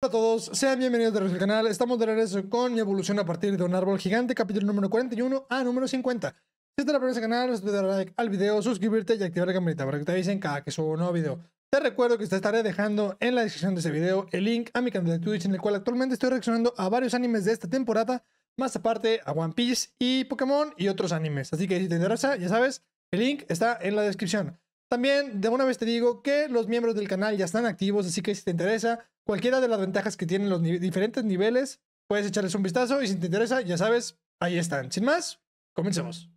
Hola a todos, sean bienvenidos de regreso al canal. Estamos de regreso con mi evolución a partir de un árbol gigante, capítulo número 41 a número 50. Si te este la primera canal, es pues like al video, suscribirte y activar la campanita para que te avisen cada que subo un nuevo video. Te recuerdo que te estaré dejando en la descripción de ese video el link a mi canal de Twitch en el cual actualmente estoy reaccionando a varios animes de esta temporada, más aparte a One Piece y Pokémon y otros animes. Así que si te interesa, ya sabes, el link está en la descripción. También de una vez te digo que los miembros del canal ya están activos, así que si te interesa, cualquiera de las ventajas que tienen los diferentes niveles, puedes echarles un vistazo y si te interesa, ya sabes, ahí están. Sin más, comencemos.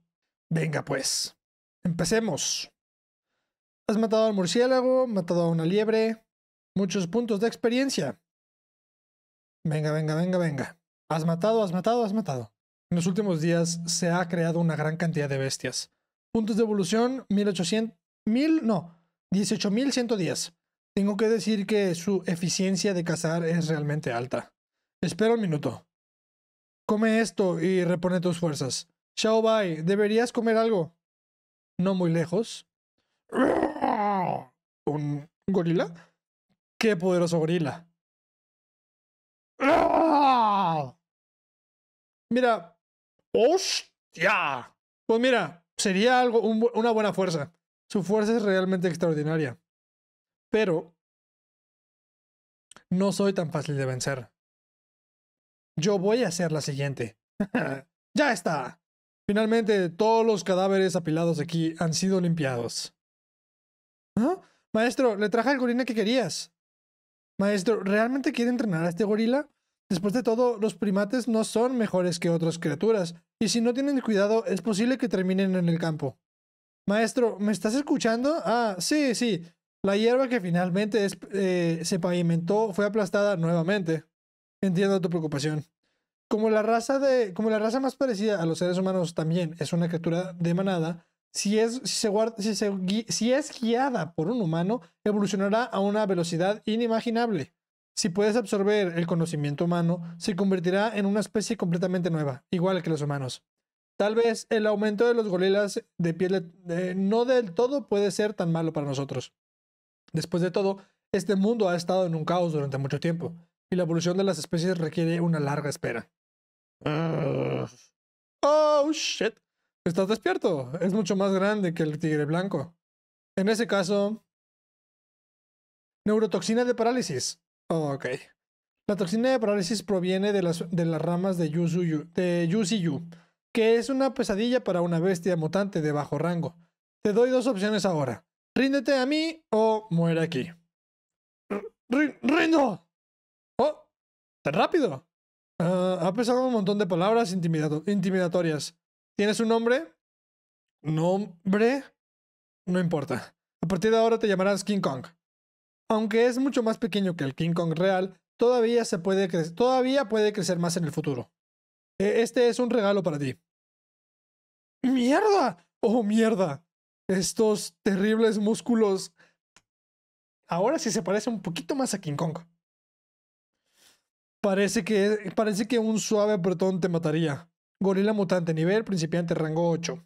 Venga pues, empecemos. Has matado al murciélago, matado a una liebre, muchos puntos de experiencia. Venga, venga, venga, venga. Has matado, has matado, has matado. En los últimos días se ha creado una gran cantidad de bestias. Puntos de evolución 1800, 1000, no, 18110. Tengo que decir que su eficiencia de cazar es realmente alta. Espera un minuto. Come esto y repone tus fuerzas. Shao deberías comer algo. No muy lejos. ¿Un gorila? ¡Qué poderoso gorila! Mira. ¡Hostia! Pues mira, sería algo, una buena fuerza. Su fuerza es realmente extraordinaria pero no soy tan fácil de vencer. Yo voy a hacer la siguiente. ya está. Finalmente todos los cadáveres apilados aquí han sido limpiados. ¿Ah? Maestro, le traje el gorila que querías. Maestro, ¿realmente quiere entrenar a este gorila? Después de todo, los primates no son mejores que otras criaturas, y si no tienen cuidado, es posible que terminen en el campo. Maestro, ¿me estás escuchando? Ah, sí, sí. La hierba que finalmente eh, se pavimentó fue aplastada nuevamente. Entiendo tu preocupación. Como la, raza más parecida a los seres humanos también es una criatura de manada, si es, guiada por un humano, evolucionará a una velocidad inimaginable. Si puedes absorber el conocimiento humano, se convertirá en una especie completamente nueva, igual que los humanos. Tal vez el aumento de los gorilas de piel no del todo puede ser tan malo para nosotros. Después de todo, este mundo ha estado en un caos durante mucho tiempo, y la evolución de las especies requiere una larga espera. Oh, shit. Estás despierto. Es mucho más grande que el tigre blanco. En ese caso... Neurotoxina de parálisis. Oh, ok. La toxina de parálisis proviene de las, de las ramas de yu de yu, que es una pesadilla para una bestia mutante de bajo rango. Te doy dos opciones ahora. Ríndete a mí o muere aquí. ¡Rindo! ¡Oh! ¡Tan rápido! Ah, ha pesado un montón de palabras intimidatorias. ¿Tienes un nombre? ¿Nombre? No importa. A partir de ahora te llamarás King Kong. Aunque es mucho más pequeño que el King Kong real, todavía, se puede, todavía puede crecer más en el futuro. E-, este es un regalo para ti. ¡Mierda! ¡Oh, mierda! estos terribles músculos. Ahora sí se parece un poquito más a King Kong. Parece que, parece que un suave apretón te mataría. Gorila mutante, nivel principiante, rango 8.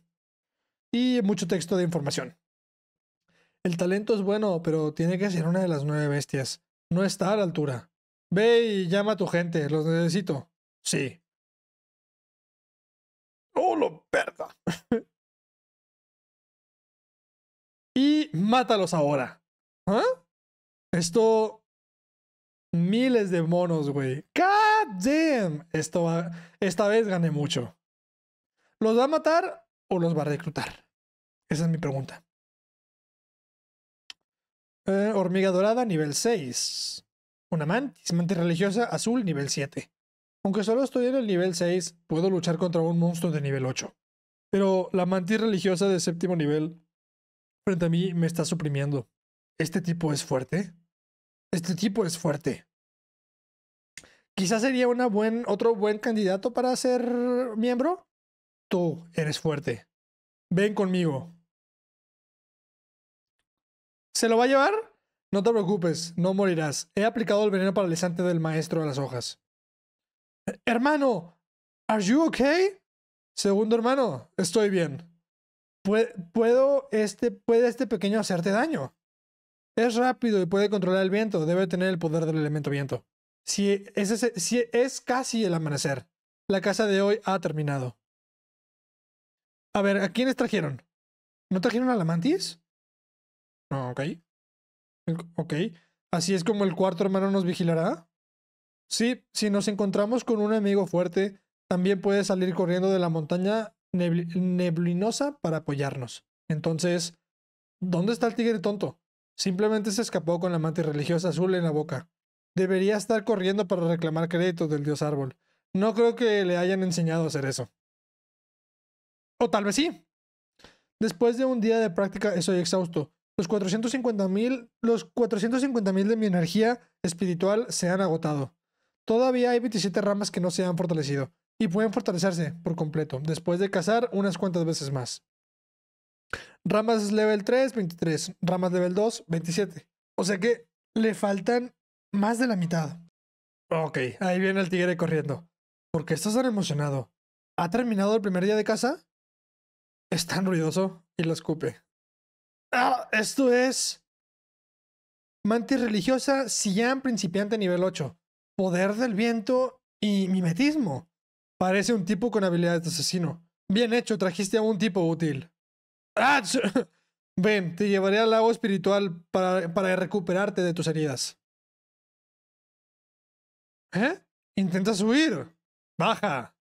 Y mucho texto de información. El talento es bueno, pero tiene que ser una de las nueve bestias. No está a la altura. Ve y llama a tu gente, los necesito. Sí. ¡Oh, lo perda! mátalos ahora. ¿Ah? Esto. Miles de monos, güey. God Esto Esta vez gané mucho. ¿Los va a matar o los va a reclutar? Esa es mi pregunta. Eh, hormiga dorada, nivel 6. Una mantis, mantis religiosa azul, nivel 7. Aunque solo estoy en el nivel 6, puedo luchar contra un monstruo de nivel 8. Pero la mantis religiosa de séptimo nivel frente a mí me está suprimiendo. Este tipo es fuerte. Este tipo es fuerte. Quizás sería una buen, otro buen candidato para ser miembro. Tú eres fuerte. Ven conmigo. ¿Se lo va a llevar? No te preocupes, no morirás. He aplicado el veneno paralizante del maestro de las hojas. Hermano, ¿are you okay? Segundo hermano, estoy bien puede, puedo este, puede este pequeño hacerte daño. Es rápido y puede controlar el viento. Debe tener el poder del elemento viento. Si es, si es casi el amanecer. La casa de hoy ha terminado. A ver, ¿a quiénes trajeron? ¿No trajeron a la mantis? No, ah, ok. Ok. Así es como el cuarto hermano nos vigilará. Sí, si nos encontramos con un enemigo fuerte, también puede salir corriendo de la montaña neblinosa para apoyarnos. Entonces, ¿dónde está el tigre tonto? Simplemente se escapó con la mantis religiosa azul en la boca. Debería estar corriendo para reclamar crédito del dios árbol. No creo que le hayan enseñado a hacer eso. O tal vez sí. Después de un día de práctica estoy exhausto. Los 450 mil de mi energía espiritual se han agotado. Todavía hay 27 ramas que no se han fortalecido y pueden fortalecerse por completo después de cazar unas cuantas veces más. Ramas level 3, 23. Ramas level 2, 27. O sea que le faltan más de la mitad. Ok, ahí viene el tigre corriendo. ¿Por qué estás tan emocionado? ¿Ha terminado el primer día de casa? Es tan ruidoso y lo escupe. ¡Ah! Esto es. Mantis religiosa, sillán principiante nivel 8. Poder del viento y mimetismo. Parece un tipo con habilidades de asesino. Bien hecho, trajiste a un tipo útil. Ah, ven, te llevaré al lago espiritual para, para recuperarte de tus heridas. ¿Eh? ¿Intentas huir? Baja.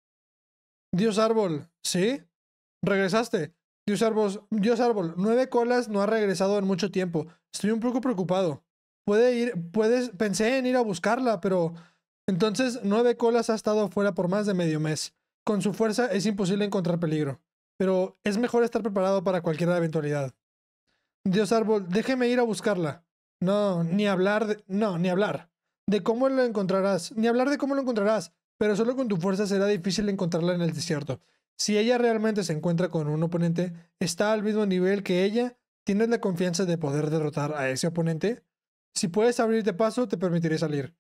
Dios árbol, ¿sí? Regresaste. Dios árbol, Dios árbol, nueve colas no ha regresado en mucho tiempo. Estoy un poco preocupado. Puede ir, puedes, pensé en ir a buscarla, pero entonces, Nueve Colas ha estado fuera por más de medio mes. Con su fuerza es imposible encontrar peligro, pero es mejor estar preparado para cualquier eventualidad. Dios Árbol, déjeme ir a buscarla. No, ni hablar de... No, ni hablar. De cómo lo encontrarás. Ni hablar de cómo lo encontrarás. Pero solo con tu fuerza será difícil encontrarla en el desierto. Si ella realmente se encuentra con un oponente, está al mismo nivel que ella, tienes la confianza de poder derrotar a ese oponente. Si puedes abrirte paso, te permitiré salir.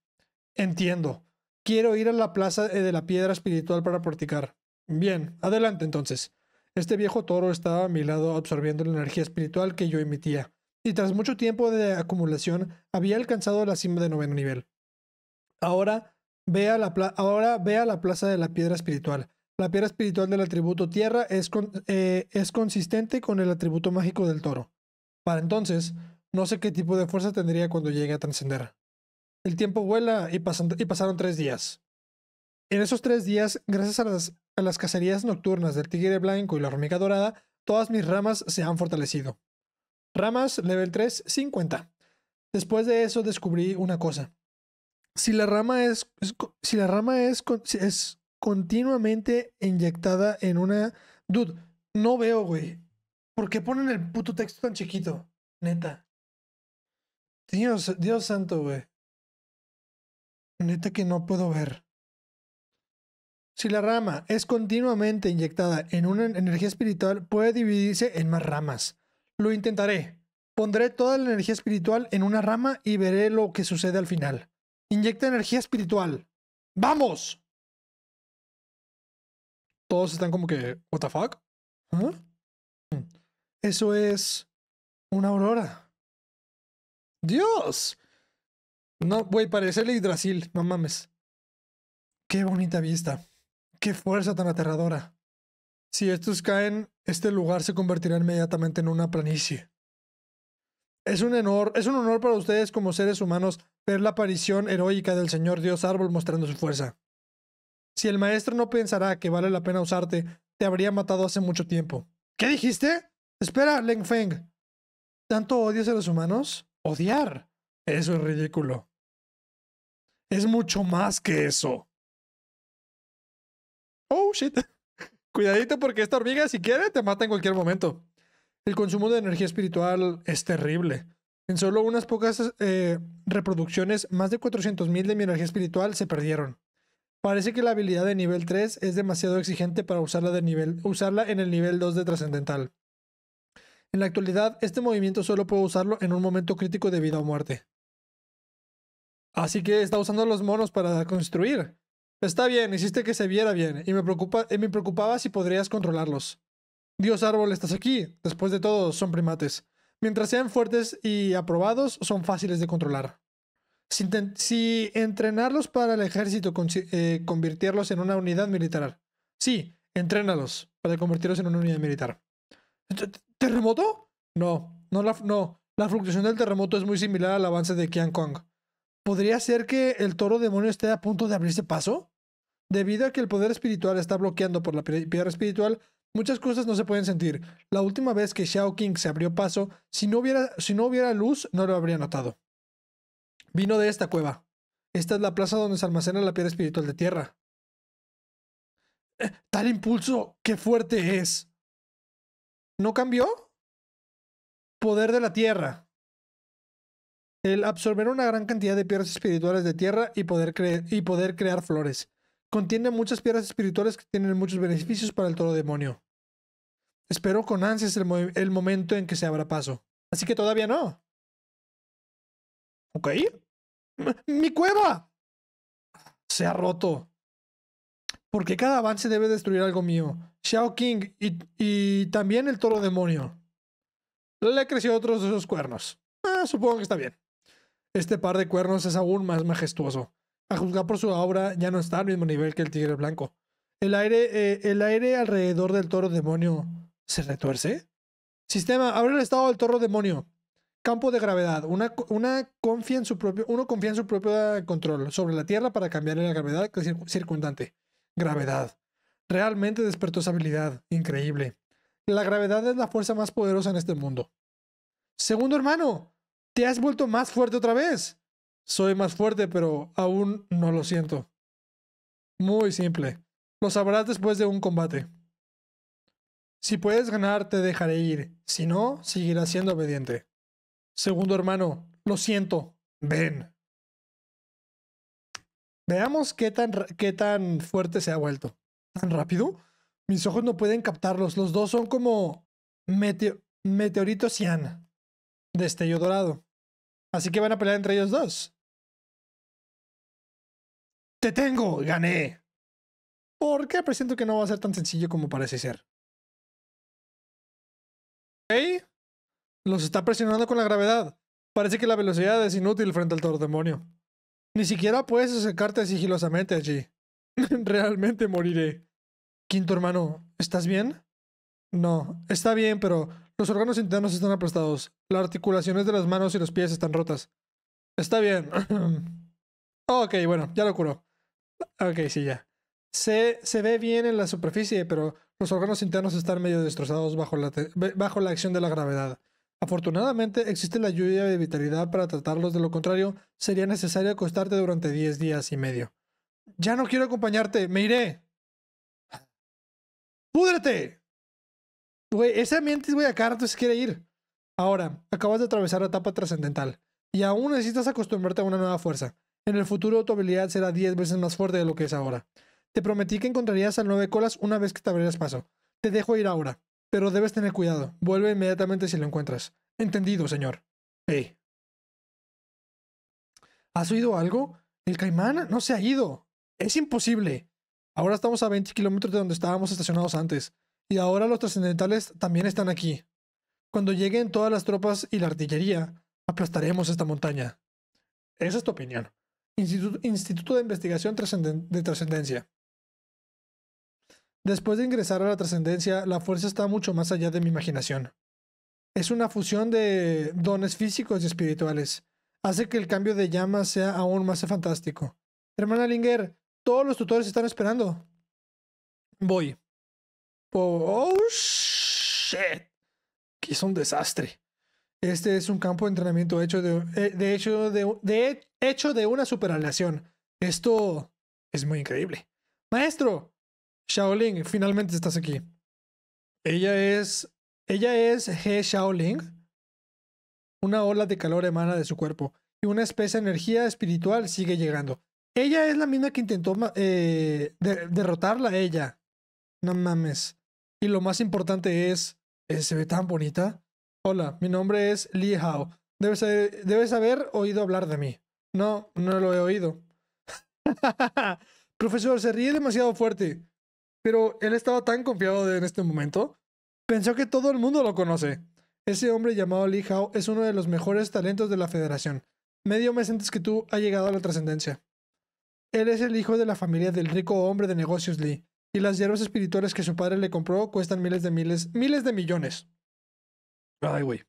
Entiendo. Quiero ir a la plaza eh, de la piedra espiritual para practicar. Bien, adelante entonces. Este viejo toro estaba a mi lado absorbiendo la energía espiritual que yo emitía, y tras mucho tiempo de acumulación había alcanzado la cima de noveno nivel. Ahora ve a la, ahora la plaza de la piedra espiritual. La piedra espiritual del atributo tierra eh, es consistente con el atributo mágico del toro. Para entonces, no sé qué tipo de fuerza tendría cuando llegue a trascender el tiempo vuela y, y pasaron tres días. En esos tres días, gracias a las, cacerías nocturnas del tigre blanco y la hormiga dorada, todas mis ramas se han fortalecido. Ramas level 3, 50. Después de eso descubrí una cosa. Si la rama es, si la rama es, es continuamente inyectada en una... Dude, no veo, güey. ¿Por qué ponen el puto texto tan chiquito? Neta. Dios, Dios santo, güey. Neta que no puedo ver. Si la rama es continuamente inyectada en una energía espiritual, puede dividirse en más ramas. Lo intentaré. Pondré toda la energía espiritual en una rama y veré lo que sucede al final. Inyecta energía espiritual. ¡Vamos! Todos están como que, ¿What the fuck? ¿Ah? Hmm. Eso es una aurora. ¡Dios! No, güey, parecerle Hidrasil, no mames. Qué bonita vista. Qué fuerza tan aterradora. Si estos caen, este lugar se convertirá inmediatamente en una planicie. Es un honor, es un honor para ustedes como seres humanos ver la aparición heroica del señor Dios Árbol mostrando su fuerza. Si el maestro no pensará que vale la pena usarte, te habría matado hace mucho tiempo. ¿Qué dijiste? Espera, Leng Feng. ¿Tanto odias a los humanos? Odiar. Eso es ridículo. Es mucho más que eso. Oh, shit. Cuidadito porque esta hormiga, si quiere, te mata en cualquier momento. El consumo de energía espiritual es terrible. En solo unas pocas eh, reproducciones, más de 400.000 de mi energía espiritual se perdieron. Parece que la habilidad de nivel 3 es demasiado exigente para usarla, nivel, usarla en el nivel 2 de trascendental. En la actualidad, este movimiento solo puedo usarlo en un momento crítico de vida o muerte. Así que está usando los monos para construir. Está bien, hiciste que se viera bien, y me, preocupa, me preocupaba si podrías controlarlos. Dios árbol, estás aquí. Después de todo, son primates. Mientras sean fuertes y aprobados, son fáciles de controlar. Si, entrenarlos para el ejército, eh, convertirlos en una unidad militar. Sí, entrénalos para convertirlos en una unidad militar. ¿Terremoto? No, no la, no. La fluctuación del terremoto es muy similar al avance de Kiang Kong. ¿Podría ser que el toro demonio esté a punto de abrirse paso? Debido a que el poder espiritual está bloqueando por la piedra espiritual, muchas cosas no se pueden sentir. La última vez que Xiao King se abrió paso, si no hubiera, si no hubiera luz, no lo habría notado. Vino de esta cueva. Esta es la plaza donde se almacena la piedra espiritual de tierra. Eh, ¡Tal impulso! ¡Qué fuerte es! ¿No cambió? Poder de la tierra el absorber una gran cantidad de piedras espirituales de tierra y poder, y poder crear flores. Contiene muchas piedras espirituales que tienen muchos beneficios para el toro demonio. Espero con ansias el, momento en que se abra paso. Así que todavía no. ¿Ok? ¡Mi cueva! Se ha roto. Porque cada avance debe destruir algo mío. Xiao King y, y también el toro demonio. Le creció otros de esos cuernos. Ah, supongo que está bien. Este par de cuernos es aún más majestuoso. A juzgar por su obra, ya no está al mismo nivel que el tigre blanco. El aire, eh, el aire alrededor del toro demonio se retuerce. Sistema, abre el estado del toro demonio. Campo de gravedad. Una, confía en su propio, uno confía en su propio control sobre la Tierra para cambiar la gravedad circundante. Gravedad. Realmente despertó esa habilidad. Increíble. La gravedad es la fuerza más poderosa en este mundo. Segundo hermano, te has vuelto más fuerte otra vez. Soy más fuerte, pero aún no lo siento. Muy simple. Lo sabrás después de un combate. Si puedes ganar, te dejaré ir. Si no, seguirás siendo obediente. Segundo hermano, lo siento. Ven. Veamos qué tan, qué tan fuerte se ha vuelto. ¿Tan rápido? Mis ojos no pueden captarlos. Los dos son como meteoritos cian. Destello Dorado. Así que van a pelear entre ellos dos. ¡Te tengo! ¡Gané! ¿Por qué presiento que no va a ser tan sencillo como parece ser? ¿Ey? Los está presionando con la gravedad. Parece que la velocidad es inútil frente al toro demonio. Ni siquiera puedes acercarte sigilosamente allí. Realmente moriré. Quinto hermano, ¿estás bien? No, está bien, pero los órganos internos están aplastados. Las articulaciones de las manos y los pies están rotas. Está bien. ok, bueno, ya lo curó. Ok, sí, ya. Se, se, ve bien en la superficie, pero los órganos internos están medio destrozados bajo la, bajo la acción de la gravedad. Afortunadamente, existe la lluvia de vitalidad para tratarlos, de lo contrario, sería necesario acostarte durante 10 días y medio. Ya no quiero acompañarte, me iré. ¡Púdrete! Güey, ese ambiente, voy a cada se quiere ir. Ahora, acabas de atravesar la etapa trascendental y aún necesitas acostumbrarte a una nueva fuerza. En el futuro tu habilidad será 10 veces más fuerte de lo que es ahora. Te prometí que encontrarías al nueve colas una vez que te abrieras paso. Te dejo ir ahora, pero debes tener cuidado. Vuelve inmediatamente si lo encuentras. Entendido, señor. Hey. ¿Has oído algo? El caimán no se ha ido. Es imposible. Ahora estamos a 20 kilómetros de donde estábamos estacionados antes y ahora los trascendentales también están aquí. Cuando lleguen todas las tropas y la artillería, aplastaremos esta montaña. Esa es tu opinión. Instituto, de Investigación de Trascendencia. Después de ingresar a la trascendencia, la fuerza está mucho más allá de mi imaginación. Es una fusión de dones físicos y espirituales. Hace que el cambio de llamas sea aún más fantástico. Hermana Linger, todos los tutores están esperando. Voy. Oh, shit. Que es un desastre. Este es un campo de entrenamiento hecho de, eh, de hecho de, de hecho de una superalación. Esto es muy increíble. Maestro, Shaolin, finalmente estás aquí. Ella es ella es He Shaoling. Una ola de calor emana de su cuerpo y una especie de energía espiritual sigue llegando. Ella es la misma que intentó eh, derrotarla ella. No mames. Y lo más importante es, eh, se ve tan bonita. Hola, mi nombre es Li Hao. Debes, haber, oído hablar de mí. No, no lo he oído. Profesor, se ríe demasiado fuerte. Pero él estaba tan confiado en este momento. Pensó que todo el mundo lo conoce. Ese hombre llamado Li Hao es uno de los mejores talentos de la federación. Medio mes antes que tú ha llegado a la trascendencia. Él es el hijo de la familia del rico hombre de negocios Li y las hierbas espirituales que su padre le compró cuestan miles de miles, miles de millones. Ay, güey.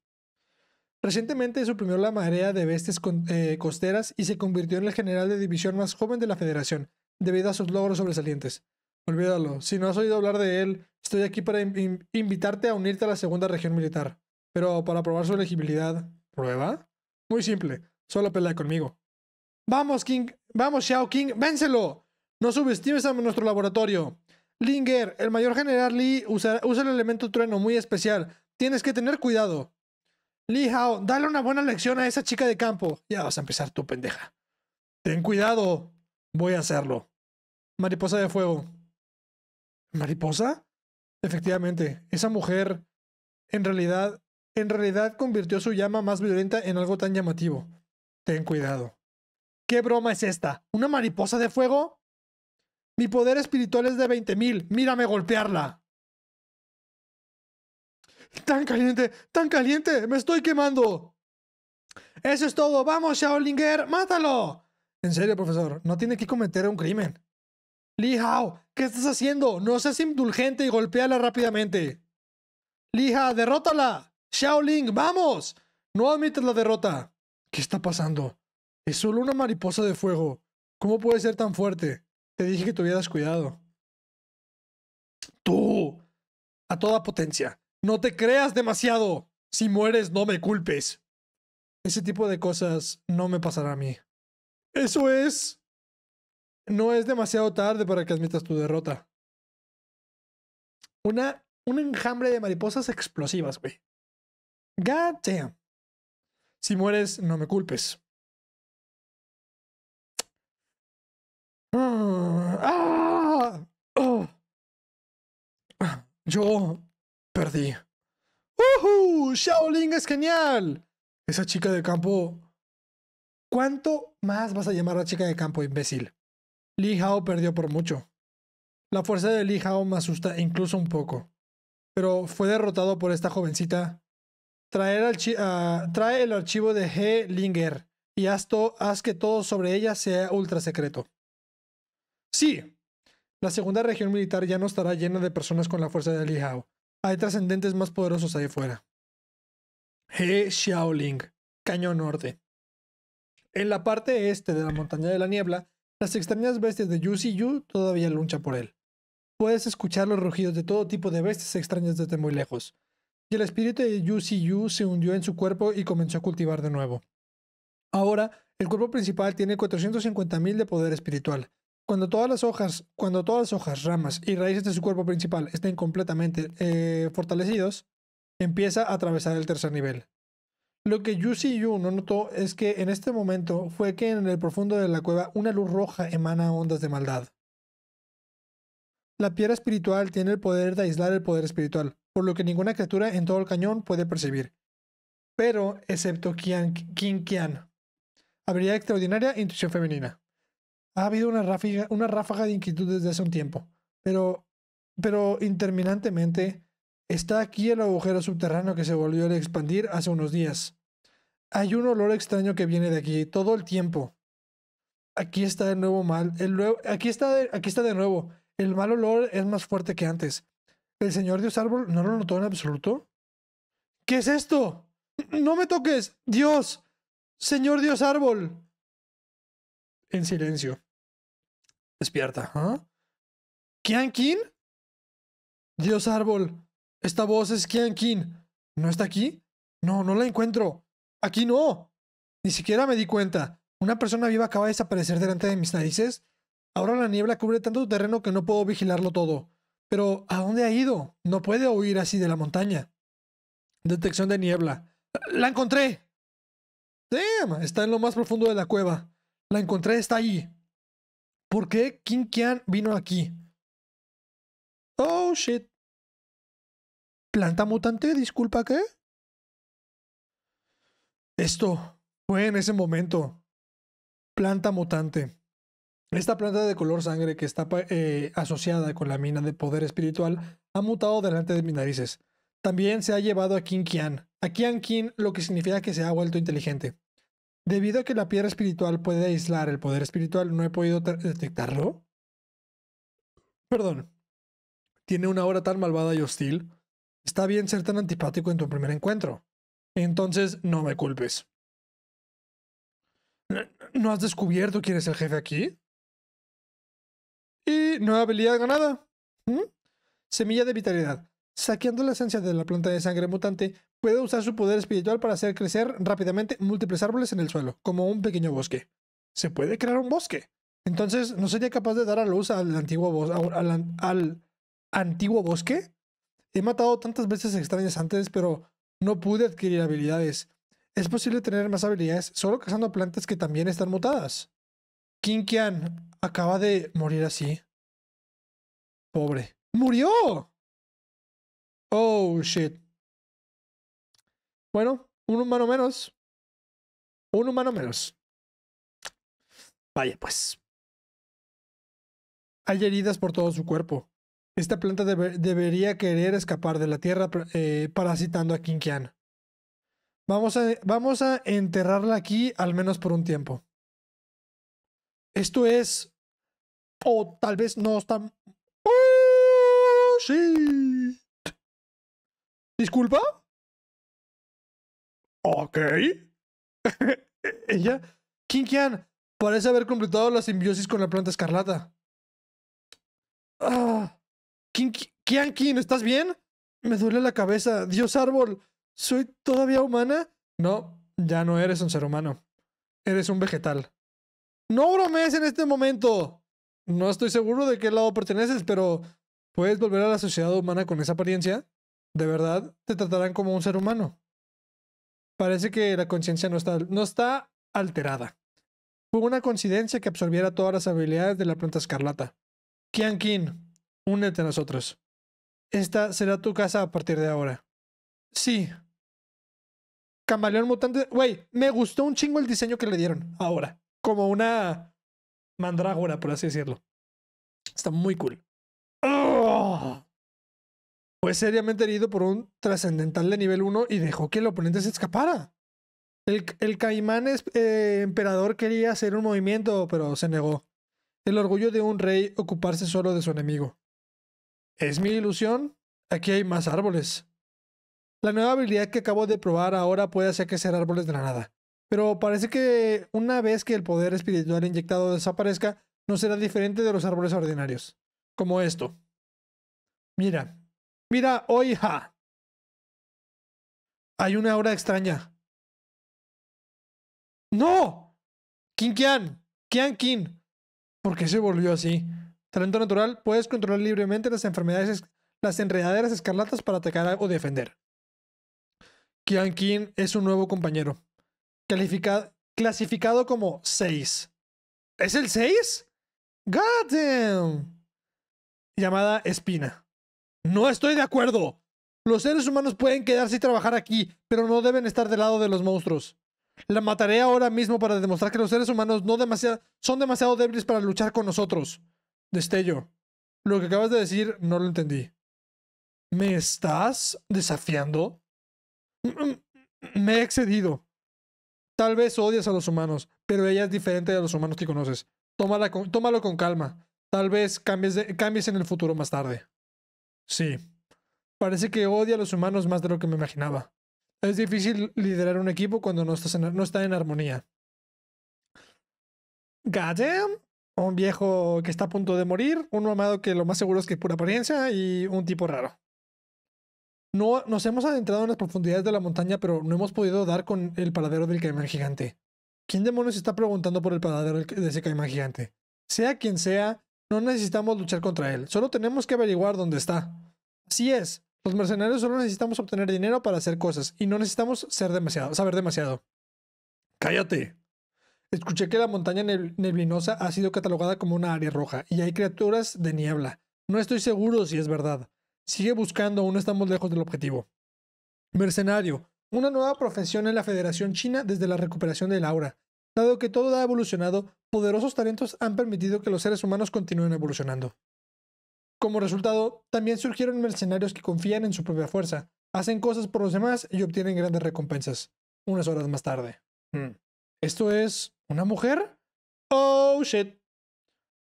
Recientemente suprimió la marea de bestias eh, costeras y se convirtió en el general de división más joven de la Federación, debido a sus logros sobresalientes. Olvídalo, si no has oído hablar de él, estoy aquí para invitarte a unirte a la segunda región militar. Pero para probar su elegibilidad, ¿prueba? Muy simple, solo pelea conmigo. ¡Vamos, King! ¡Vamos, Xiao King! ¡Vénselo! ¡No subestimes a nuestro laboratorio! Linger, el mayor general Lee usa, el elemento trueno muy especial. Tienes que tener cuidado. Lee Hao, dale una buena lección a esa chica de campo. Ya vas a empezar tu pendeja. Ten cuidado. Voy a hacerlo. Mariposa de fuego. ¿Mariposa? Efectivamente, esa mujer en realidad, en realidad convirtió su llama más violenta en algo tan llamativo. Ten cuidado. ¿Qué broma es esta? ¿Una mariposa de fuego? Mi poder espiritual es de 20.000. Mírame golpearla. Tan caliente, tan caliente. Me estoy quemando. Eso es todo. Vamos, Shaolinger. Mátalo. En serio, profesor. No tiene que cometer un crimen. Li Hao, ¿qué estás haciendo? No seas indulgente y golpeala rápidamente. Lija, derrótala. Shaoling, vamos. No admites la derrota. ¿Qué está pasando? Es solo una mariposa de fuego. ¿Cómo puede ser tan fuerte? Te dije que tuvieras cuidado. Tú, a toda potencia, no te creas demasiado. Si mueres, no me culpes. Ese tipo de cosas no me pasará a mí. Eso es... No es demasiado tarde para que admitas tu derrota. Una, un enjambre de mariposas explosivas, güey. God Si mueres, no me culpes. Ah, ah, ah. Yo perdí. ¡Uhu! Shaoling es genial! Esa chica de campo. ¿Cuánto más vas a llamar a la chica de campo, imbécil? Li Hao perdió por mucho. La fuerza de Li Hao me asusta incluso un poco. Pero fue derrotado por esta jovencita. trae el archivo de He Linger y haz, haz que todo sobre ella sea ultra secreto. Sí, la segunda región militar ya no estará llena de personas con la fuerza de Li Hao. Hay trascendentes más poderosos ahí fuera. He Xiaoling, Cañón Norte. En la parte este de la montaña de la niebla, las extrañas bestias de Yu Si Yu todavía luchan por él. Puedes escuchar los rugidos de todo tipo de bestias extrañas desde muy lejos. Y el espíritu de Yu Si Yu se hundió en su cuerpo y comenzó a cultivar de nuevo. Ahora, el cuerpo principal tiene 450.000 de poder espiritual, cuando todas las hojas, cuando todas las hojas, ramas y raíces de su cuerpo principal estén completamente eh, fortalecidos, empieza a atravesar el tercer nivel. Lo que si Yu no notó es que en este momento fue que en el profundo de la cueva una luz roja emana ondas de maldad. La piedra espiritual tiene el poder de aislar el poder espiritual, por lo que ninguna criatura en todo el cañón puede percibir. Pero, excepto Qian Qin Qian. Habilidad extraordinaria, e intuición femenina. Ha habido una ráfaga, de inquietud desde hace un tiempo, pero, pero interminantemente está aquí el agujero subterráneo que se volvió a expandir hace unos días. Hay un olor extraño que viene de aquí todo el tiempo. Aquí está de nuevo mal, el aquí está, aquí está de nuevo. El mal olor es más fuerte que antes. El señor Dios árbol no lo notó en absoluto. ¿Qué es esto? No me toques, Dios, señor Dios árbol. En silencio. Despierta. ¿Ah? ¿Kian Dios árbol. Esta voz es Kian ¿No está aquí? No, no la encuentro. Aquí no. Ni siquiera me di cuenta. Una persona viva acaba de desaparecer delante de mis narices. Ahora la niebla cubre tanto terreno que no puedo vigilarlo todo. Pero, ¿a dónde ha ido? No puede huir así de la montaña. Detección de niebla. ¡La encontré! Sí, está en lo más profundo de la cueva. La encontré, está ahí ¿Por qué Kim Kian vino aquí? Oh, shit. ¿Planta mutante? Disculpa, ¿qué? Esto fue en ese momento. Planta mutante. Esta planta de color sangre que está eh, asociada con la mina de poder espiritual ha mutado delante de mis narices. También se ha llevado a Kim Kian. A Kian Kin, lo que significa que se ha vuelto inteligente. Debido a que la piedra espiritual puede aislar el poder espiritual, no he podido detectarlo. Perdón. Tiene una hora tan malvada y hostil. Está bien ser tan antipático en tu primer encuentro. Entonces, no me culpes. ¿No has descubierto quién es el jefe aquí? Y nueva habilidad ganada. ¿Mm? Semilla de vitalidad saqueando la esencia de la planta de sangre mutante, puede usar su poder espiritual para hacer crecer rápidamente múltiples árboles en el suelo, como un pequeño bosque. Se puede crear un bosque. Entonces, ¿no sería capaz de dar a luz al antiguo, bosque? He matado tantas veces extrañas antes, pero no pude adquirir habilidades. Es posible tener más habilidades solo cazando plantas que también están mutadas. Kinkian acaba de morir así. Pobre. ¡Murió! Oh, shit. Bueno, un humano menos. Un humano menos. Vaya, pues. Hay heridas por todo su cuerpo. Esta planta debería querer escapar de la tierra eh, parasitando a Kinkian. Vamos a, vamos a enterrarla aquí al menos por un tiempo. Esto es... O tal vez no está... ¡Oh, sí! ¿Disculpa? Ok. Ella, King parece haber completado la simbiosis con la planta escarlata. Ah, King, ¿estás bien? Me duele la cabeza. Dios árbol, ¿soy todavía humana? No, ya no eres un ser humano. Eres un vegetal. No bromees en este momento. No estoy seguro de qué lado perteneces, pero ¿puedes volver a la sociedad humana con esa apariencia? de verdad te tratarán como un ser humano. Parece que la conciencia no está, alterada. Fue una coincidencia que absorbiera todas las habilidades de la planta escarlata. Kiankin, únete a nosotros. Esta será tu casa a partir de ahora. Sí. Camaleón mutante. Güey, me gustó un chingo el diseño que le dieron ahora. Como una mandrágora, por así decirlo. Está muy cool. ¡Oh! fue seriamente herido por un trascendental de nivel 1 y dejó que el oponente se escapara. El, caimán eh, emperador quería hacer un movimiento, pero se negó. El orgullo de un rey ocuparse solo de su enemigo. ¿Es mi ilusión? Aquí hay más árboles. La nueva habilidad que acabo de probar ahora puede hacer que sean árboles de la nada. Pero parece que una vez que el poder espiritual inyectado desaparezca, no será diferente de los árboles ordinarios. Como esto. Mira, Mira, oija, hay una aura extraña. ¡No! Kin! Kian, Kian Kin. ¿Por qué se volvió así? Talento natural, puedes controlar libremente las enfermedades, las enredaderas escarlatas para atacar o defender. Kian Kin es un nuevo compañero. clasificado como 6. ¿Es el 6? ¡God Llamada Espina. No estoy de acuerdo. Los seres humanos pueden quedarse y trabajar aquí, pero no deben estar del lado de los monstruos. La mataré ahora mismo para demostrar que los seres humanos no son demasiado débiles para luchar con nosotros. Destello. Lo que acabas de decir no lo entendí. ¿Me estás desafiando? Mm, mm, me he excedido. Tal vez odias a los humanos, pero ella es diferente a los humanos que conoces. Tómala tómalo con calma. Tal vez cambies en el futuro más tarde. Sí. Parece que odia a los humanos más de lo que me imaginaba. Es difícil liderar un equipo cuando no, no está en armonía. Goddamn. Un viejo que está a punto de morir, un amado que lo más seguro es que es pura apariencia y un tipo raro. No, nos hemos adentrado en las profundidades de la montaña, pero no hemos podido dar con el paradero del caimán gigante. ¿Quién demonios está preguntando por el paradero de ese caimán gigante? Sea quien sea, no necesitamos luchar contra él, solo tenemos que averiguar dónde está. Así es, los mercenarios solo necesitamos obtener dinero para hacer cosas y no necesitamos ser demasiado, saber demasiado. ¡Cállate! Escuché que la montaña neblinosa ha sido catalogada como una área roja y hay criaturas de niebla. No estoy seguro si es verdad. Sigue buscando, aún estamos lejos del objetivo. Mercenario, una nueva profesión en la Federación China desde la recuperación del aura. Dado que todo ha evolucionado, poderosos talentos han permitido que los seres humanos continúen evolucionando. Como resultado, también surgieron mercenarios que confían en su propia fuerza, hacen cosas por los demás y obtienen grandes recompensas, unas horas más tarde. Hmm. ¿Esto es una mujer? Oh, shit.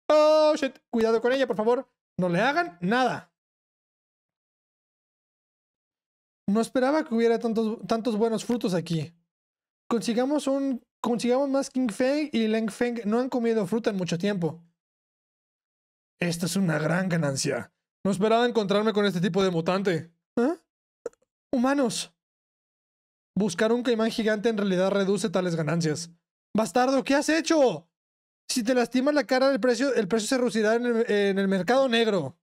Oh, shit. Cuidado con ella, por favor. No le hagan nada. No esperaba que hubiera tantos, tantos buenos frutos aquí. Consigamos un Consigamos más King Feng y Leng Feng no han comido fruta en mucho tiempo. Esta es una gran ganancia. No esperaba encontrarme con este tipo de mutante. ¿Ah? Humanos. Buscar un caimán gigante en realidad reduce tales ganancias. Bastardo, ¿qué has hecho? Si te lastimas la cara, el precio, el precio se reducirá en el, mercado negro.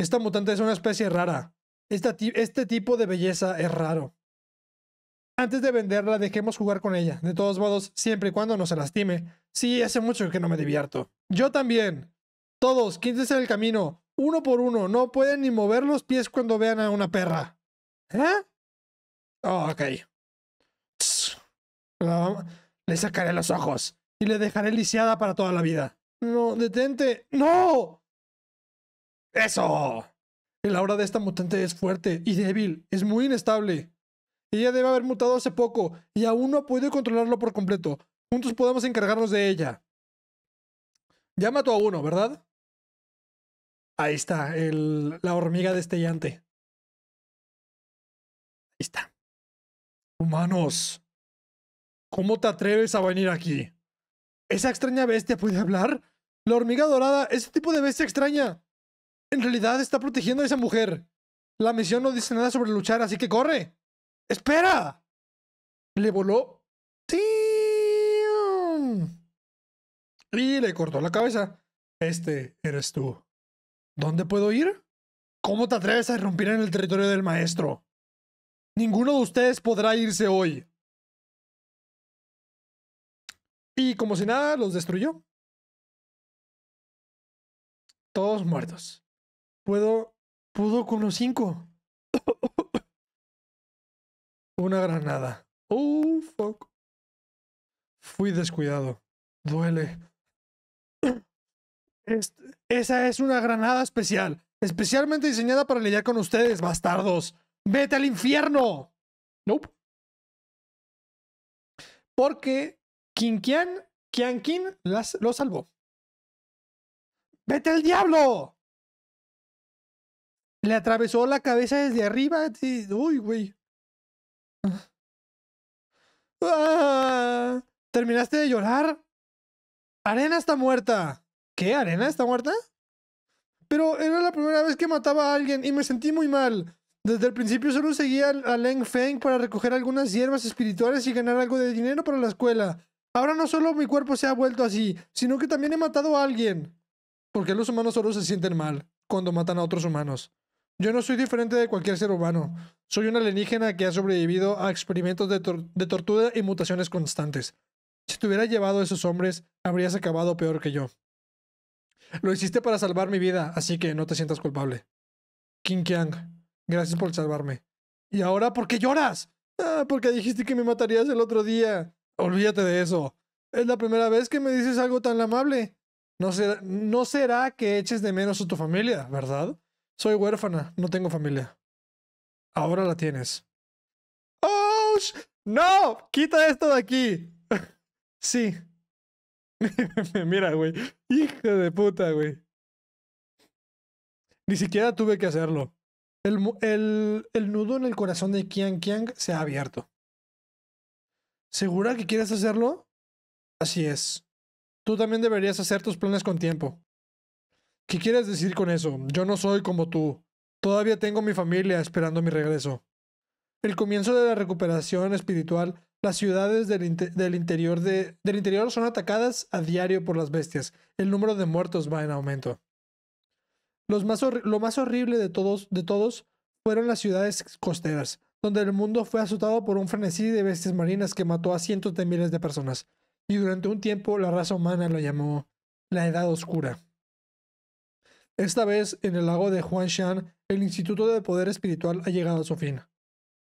Esta mutante es una especie rara. este tipo de belleza es raro. Antes de venderla, dejemos jugar con ella. De todos modos, siempre y cuando no se lastime. Sí, hace mucho que no me divierto. Yo también. Todos, quítense el camino. Uno por uno. No pueden ni mover los pies cuando vean a una perra. ¿Eh? Oh, ok. le sacaré los ojos y le dejaré lisiada para toda la vida. No, detente. ¡No! ¡Eso! El aura de esta mutante es fuerte y débil. Es muy inestable. Ella debe haber mutado hace poco y aún no ha podido controlarlo por completo. Juntos podemos encargarnos de ella. Ya mató a uno, ¿verdad? Ahí está, la hormiga destellante. Ahí está. Humanos, ¿cómo te atreves a venir aquí? ¿Esa extraña bestia puede hablar? La hormiga dorada, ese tipo de bestia extraña. En realidad está protegiendo a esa mujer. La misión no dice nada sobre luchar, así que corre. Espera. Le voló. Sí. Y le cortó la cabeza. Este eres tú. ¿Dónde puedo ir? ¿Cómo te atreves a irrumpir en el territorio del maestro? Ninguno de ustedes podrá irse hoy. Y como si nada, los destruyó. Todos muertos. Puedo. Pudo con los cinco. Una granada. Oh, fuck. Fui descuidado. Duele. esa es una granada especial. Especialmente diseñada para lidiar con ustedes, bastardos. ¡Vete al infierno! Nope. Porque Kinkian, Kiankin las, lo salvó. ¡Vete al diablo! Le atravesó la cabeza desde arriba. Uy, güey. Ah, ¿Terminaste de llorar? Arena está muerta. ¿Qué? ¿Arena está muerta? Pero era la primera vez que mataba a alguien y me sentí muy mal. Desde el principio solo seguía a Leng Feng para recoger algunas hierbas espirituales y ganar algo de dinero para la escuela. Ahora no solo mi cuerpo se ha vuelto así, sino que también he matado a alguien. Porque los humanos solo se sienten mal cuando matan a otros humanos. Yo no soy diferente de cualquier ser humano. Soy una alienígena que ha sobrevivido a experimentos de, tortura y mutaciones constantes. Si te hubiera llevado a esos hombres, habrías acabado peor que yo. Lo hiciste para salvar mi vida, así que no te sientas culpable. King Kiang, gracias por salvarme. ¿Y ahora por qué lloras? Ah, porque dijiste que me matarías el otro día. Olvídate de eso. Es la primera vez que me dices algo tan amable. no será que eches de menos a tu familia, ¿verdad? Soy huérfana, no tengo familia. Ahora la tienes. ¡Oh! ¡No! ¡Quita esto de aquí! sí. Mira, güey. Hijo de puta, güey. Ni siquiera tuve que hacerlo. El, el, el, nudo en el corazón de Kian Kiang se ha abierto. ¿Segura que quieres hacerlo? Así es. Tú también deberías hacer tus planes con tiempo. ¿Qué quieres decir con eso? Yo no soy como tú. Todavía tengo mi familia esperando mi regreso. El comienzo de la recuperación espiritual, las ciudades del, interior son atacadas a diario por las bestias. El número de muertos va en aumento. lo más horrible de todos, de todos fueron las ciudades costeras, donde el mundo fue azotado por un frenesí de bestias marinas que mató a cientos de miles de personas. Y durante un tiempo la raza humana lo llamó la Edad Oscura. Esta vez, en el lago de Huangshan, el Instituto de Poder Espiritual ha llegado a su fin.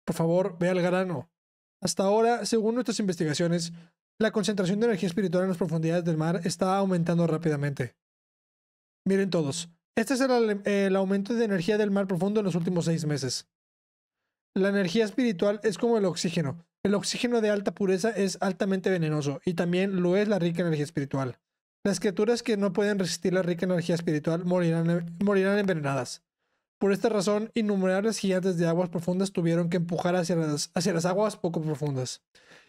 Por favor, ve al grano. Hasta ahora, según nuestras investigaciones, la concentración de energía espiritual en las profundidades del mar está aumentando rápidamente. Miren todos, este es el, el, aumento de energía del mar profundo en los últimos seis meses. La energía espiritual es como el oxígeno. El oxígeno de alta pureza es altamente venenoso y también lo es la rica energía espiritual. Las criaturas que no pueden resistir la rica energía espiritual morirán, envenenadas. Por esta razón, innumerables gigantes de aguas profundas tuvieron que empujar hacia las, aguas poco profundas.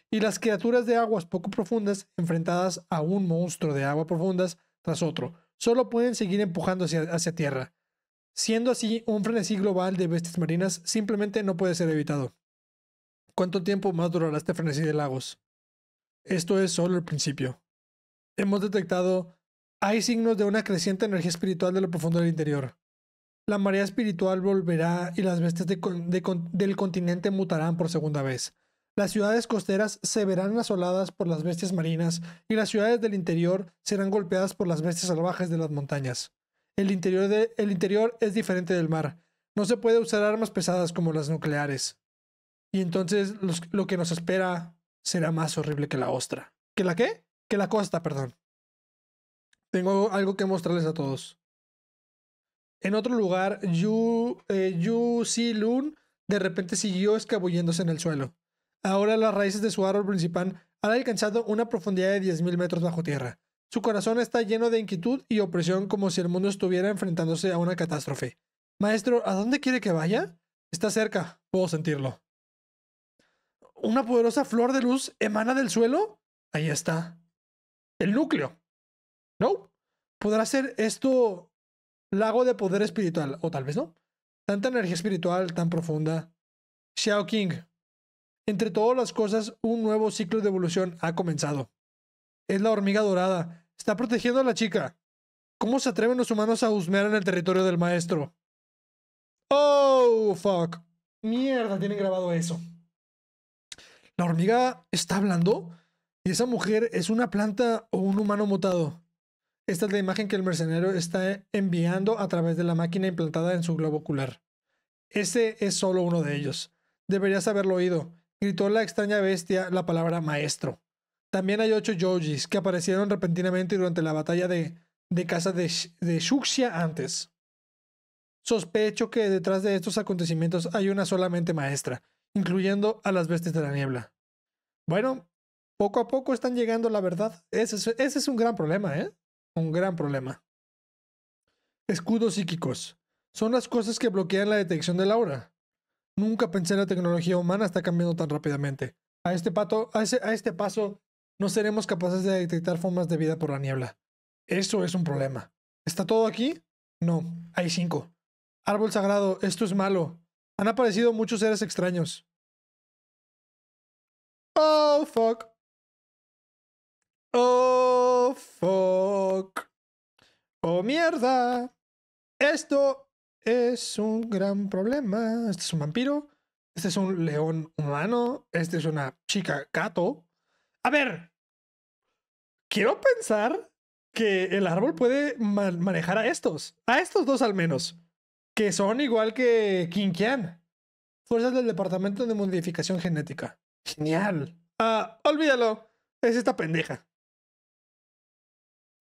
Y las criaturas de aguas poco profundas, enfrentadas a un monstruo de aguas profundas tras otro, solo pueden seguir empujando hacia, hacia tierra. Siendo así, un frenesí global de bestias marinas simplemente no puede ser evitado. ¿Cuánto tiempo más durará este frenesí de lagos? Esto es solo el principio hemos detectado hay signos de una creciente energía espiritual de lo profundo del interior. La marea espiritual volverá y las bestias del continente mutarán por segunda vez. Las ciudades costeras se verán asoladas por las bestias marinas y las ciudades del interior serán golpeadas por las bestias salvajes de las montañas. El interior, interior es diferente del mar. No se puede usar armas pesadas como las nucleares. Y entonces lo que nos espera será más horrible que la ostra. ¿Que la qué? que la costa, perdón. Tengo algo que mostrarles a todos. En otro lugar, Yu, eh, Yu Si Lun de repente siguió escabulléndose en el suelo. Ahora las raíces de su árbol principal han alcanzado una profundidad de 10.000 metros bajo tierra. Su corazón está lleno de inquietud y opresión como si el mundo estuviera enfrentándose a una catástrofe. Maestro, ¿a dónde quiere que vaya? Está cerca, puedo sentirlo. ¿Una poderosa flor de luz emana del suelo? Ahí está el núcleo. ¿No? Podrá ser esto lago de poder espiritual, o tal vez no. Tanta energía espiritual tan profunda. Xiao King. Entre todas las cosas, un nuevo ciclo de evolución ha comenzado. Es la hormiga dorada. Está protegiendo a la chica. ¿Cómo se atreven los humanos a husmear en el territorio del maestro? Oh, fuck. Mierda, tienen grabado eso. ¿La hormiga está hablando? Y esa mujer es una planta o un humano mutado. Esta es la imagen que el mercenario está enviando a través de la máquina implantada en su globo ocular. Ese es solo uno de ellos. Deberías haberlo oído. Gritó la extraña bestia la palabra maestro. También hay ocho Yojis que aparecieron repentinamente durante la batalla de, de casa de, de Shuxia antes. Sospecho que detrás de estos acontecimientos hay una solamente maestra, incluyendo a las bestias de la niebla. Bueno, poco a poco están llegando la verdad. Ese es, un gran problema, ¿eh? Un gran problema. Escudos psíquicos. Son las cosas que bloquean la detección de aura. Nunca pensé en la tecnología humana está cambiando tan rápidamente. A este, a este paso no seremos capaces de detectar formas de vida por la niebla. Eso es un problema. ¿Está todo aquí? No, hay cinco. Árbol sagrado, esto es malo. Han aparecido muchos seres extraños. Oh, fuck. Oh, fuck. Oh, mierda. Esto es un gran problema. Este es un vampiro. Este es un león humano. Este es una chica gato. A ver. Quiero pensar que el árbol puede manejar a estos. A estos dos al menos. Que son igual que Kinkian. Fuerzas del Departamento de Modificación Genética. Genial. Ah, olvídalo. Es esta pendeja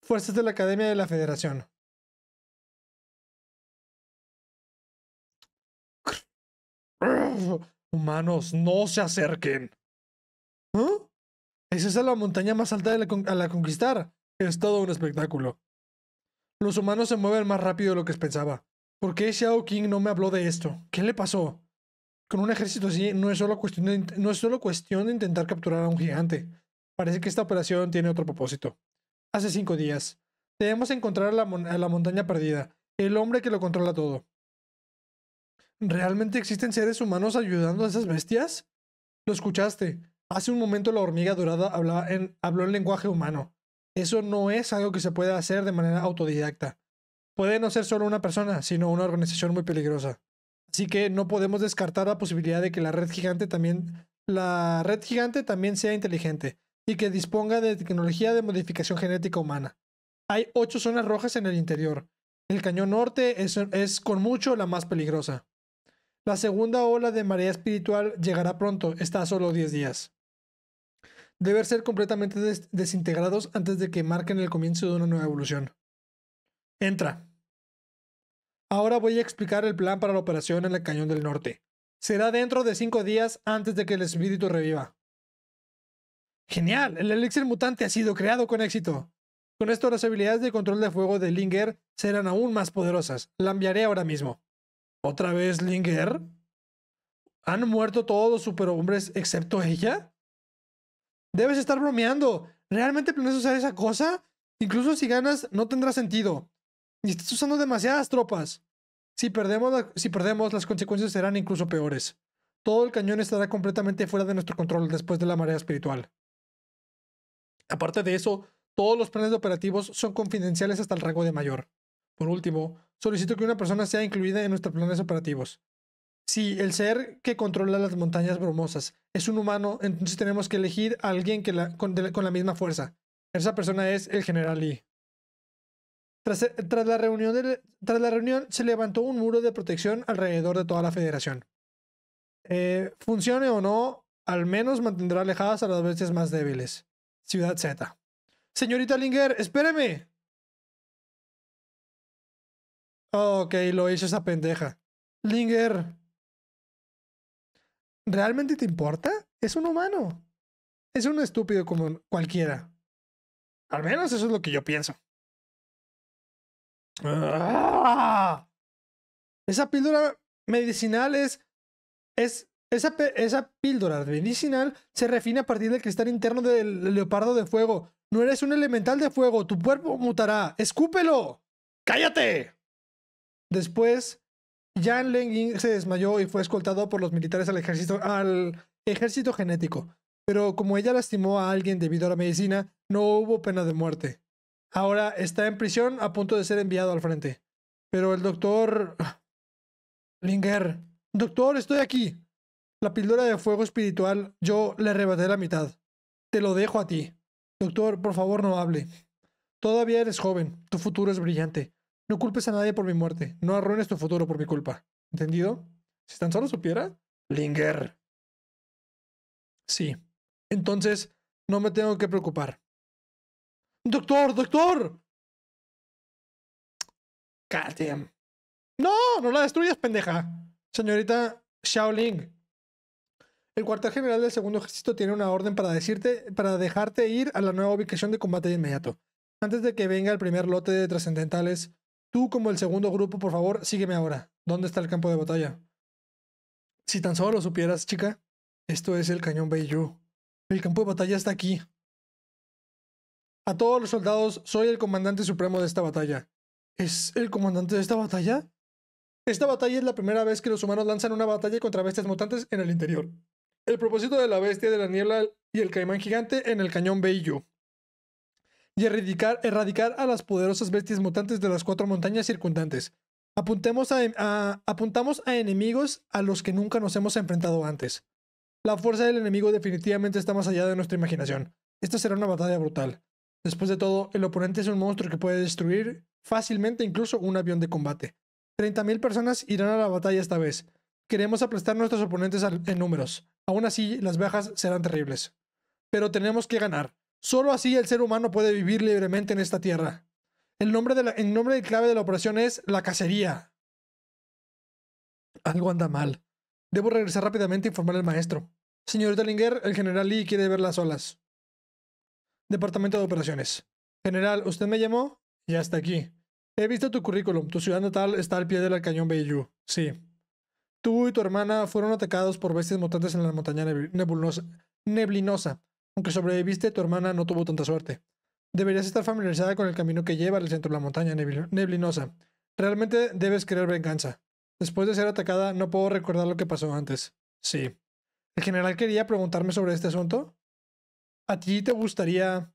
fuerzas de la Academia de la Federación. Humanos, no se acerquen. ¿Es ¿Ah? Esa es la montaña más alta a la conquistar. Es todo un espectáculo. Los humanos se mueven más rápido de lo que pensaba. ¿Por qué Xiao King no me habló de esto? ¿Qué le pasó? Con un ejército así no es no es solo cuestión de intentar capturar a un gigante. Parece que esta operación tiene otro propósito hace cinco días. Debemos encontrar a la, montaña perdida, el hombre que lo controla todo. ¿Realmente existen seres humanos ayudando a esas bestias? Lo escuchaste. Hace un momento la hormiga dorada en, habló en lenguaje humano. Eso no es algo que se pueda hacer de manera autodidacta. Puede no ser solo una persona, sino una organización muy peligrosa. Así que no podemos descartar la posibilidad de que la red gigante también la red gigante también sea inteligente y que disponga de tecnología de modificación genética humana. Hay ocho zonas rojas en el interior. El cañón norte es, con mucho la más peligrosa. La segunda ola de marea espiritual llegará pronto, está a solo 10 días. Deben ser completamente desintegrados antes de que marquen el comienzo de una nueva evolución. Entra. Ahora voy a explicar el plan para la operación en el Cañón del Norte. Será dentro de 5 días antes de que el espíritu reviva. Genial, el elixir mutante ha sido creado con éxito. Con esto las habilidades de control de fuego de Linger serán aún más poderosas. La enviaré ahora mismo. ¿Otra vez Linger? ¿Han muerto todos los superhombres excepto ella? Debes estar bromeando. ¿Realmente planeas usar esa cosa? Incluso si ganas, no tendrá sentido. Y estás usando demasiadas tropas. Si perdemos, si perdemos, las consecuencias serán incluso peores. Todo el cañón estará completamente fuera de nuestro control después de la marea espiritual. Aparte de eso, todos los planes operativos son confidenciales hasta el rango de mayor. Por último, solicito que una persona sea incluida en nuestros planes operativos. Si el ser que controla las montañas bromosas es un humano, entonces tenemos que elegir a alguien que con, la misma fuerza. Esa persona es el general Lee. Eh, tras, la reunión se levantó un muro de protección alrededor de toda la federación. Eh, funcione o no, al menos mantendrá alejadas a las veces más débiles. Ciudad Z. Señorita Linger, espéreme. Ok, lo hizo esa pendeja. Linger. ¿Realmente te importa? Es un humano. Es un estúpido como cualquiera. Al menos eso es lo que yo pienso. ¡Ah! Esa píldora medicinal es, es esa, píldora medicinal se refina a partir del cristal interno del leopardo de fuego. No eres un elemental de fuego, tu cuerpo mutará. ¡Escúpelo! ¡Cállate! Después, Jan Leng se desmayó y fue escoltado por los militares al ejército, al ejército genético. Pero como ella lastimó a alguien debido a la medicina, no hubo pena de muerte. Ahora está en prisión a punto de ser enviado al frente. Pero el doctor... Ah, Linger. Doctor, estoy aquí. La píldora de fuego espiritual yo le arrebaté la mitad. Te lo dejo a ti. Doctor, por favor no hable. Todavía eres joven, tu futuro es brillante. No culpes a nadie por mi muerte, no arruines tu futuro por mi culpa. ¿Entendido? Si tan solo supiera. Linger. Sí. Entonces, no me tengo que preocupar. Doctor, doctor. No, no la destruyas, pendeja. Señorita Xiaoling, el cuartel general del segundo ejército tiene una orden para decirte, para dejarte ir a la nueva ubicación de combate de inmediato. Antes de que venga el primer lote de trascendentales, tú como el segundo grupo, por favor, sígueme ahora. ¿Dónde está el campo de batalla? Si tan solo lo supieras, chica, esto es el cañón Beiju. El campo de batalla está aquí. A todos los soldados, soy el comandante supremo de esta batalla. ¿Es el comandante de esta batalla? Esta batalla es la primera vez que los humanos lanzan una batalla contra bestias mutantes en el interior el propósito de la bestia de la niebla y el caimán gigante en el cañón Beiju Y erradicar, a las poderosas bestias mutantes de las cuatro montañas circundantes. apuntamos a enemigos a los que nunca nos hemos enfrentado antes. La fuerza del enemigo definitivamente está más allá de nuestra imaginación. Esta será una batalla brutal. Después de todo, el oponente es un monstruo que puede destruir fácilmente incluso un avión de combate. 30.000 personas irán a la batalla esta vez, queremos aplastar a nuestros oponentes en números. Aún así, las bajas serán terribles. Pero tenemos que ganar. Solo así el ser humano puede vivir libremente en esta tierra. El nombre, de nombre clave de la operación es la cacería. Algo anda mal. Debo regresar rápidamente e informar al maestro. Señor Dellinger, el general Lee quiere ver las olas. Departamento de Operaciones. General, ¿usted me llamó? Ya está aquí. He visto tu currículum. Tu ciudad natal está al pie del cañón Bayou. Sí. Tú y tu hermana fueron atacados por bestias mutantes en la montaña neblinosa. Aunque sobreviviste, tu hermana no tuvo tanta suerte. Deberías estar familiarizada con el camino que lleva al centro de la montaña neblinosa. Realmente debes querer venganza. Después de ser atacada, no puedo recordar lo que pasó antes. Sí. El general quería preguntarme sobre este asunto. ¿A ti te gustaría...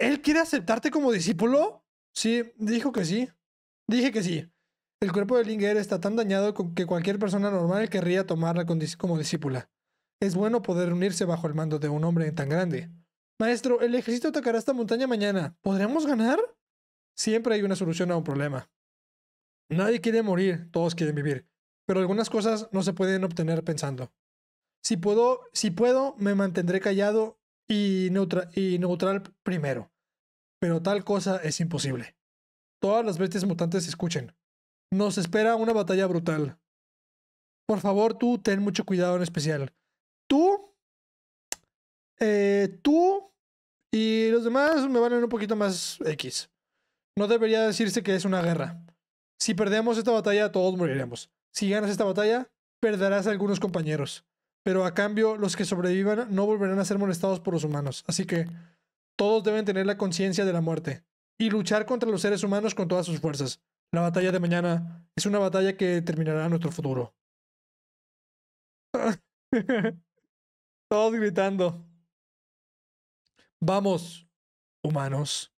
¿Él quiere aceptarte como discípulo? Sí, dijo que sí. Dije que sí. El cuerpo de Linger está tan dañado que cualquier persona normal querría tomarla como discípula. Es bueno poder unirse bajo el mando de un hombre tan grande. Maestro, el ejército atacará esta montaña mañana. ¿Podremos ganar? Siempre hay una solución a un problema. Nadie quiere morir, todos quieren vivir, pero algunas cosas no se pueden obtener pensando. Si puedo, si puedo, me mantendré callado y, y neutral primero. Pero tal cosa es imposible. Todas las bestias mutantes escuchen. Nos espera una batalla brutal. Por favor, tú ten mucho cuidado en especial. Tú, eh, tú y los demás me valen un poquito más X. No debería decirse que es una guerra. Si perdemos esta batalla, todos moriremos. Si ganas esta batalla, perderás a algunos compañeros. Pero a cambio, los que sobrevivan no volverán a ser molestados por los humanos. Así que todos deben tener la conciencia de la muerte y luchar contra los seres humanos con todas sus fuerzas. La batalla de mañana es una batalla que determinará nuestro futuro. Todos gritando. Vamos, humanos.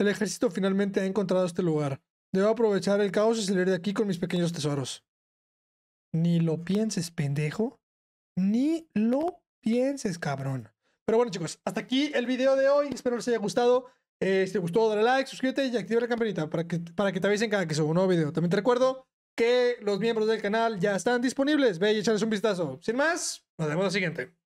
El ejército finalmente ha encontrado este lugar. Debo aprovechar el caos y salir de aquí con mis pequeños tesoros. Ni lo pienses, pendejo. Ni lo pienses, cabrón. Pero bueno, chicos, hasta aquí el video de hoy. Espero les haya gustado. Eh, si te gustó, dale like, suscríbete y activa la campanita para que, para que te avisen cada que suba un nuevo video. También te recuerdo que los miembros del canal ya están disponibles. Ve y échales un vistazo. Sin más, nos vemos en la siguiente.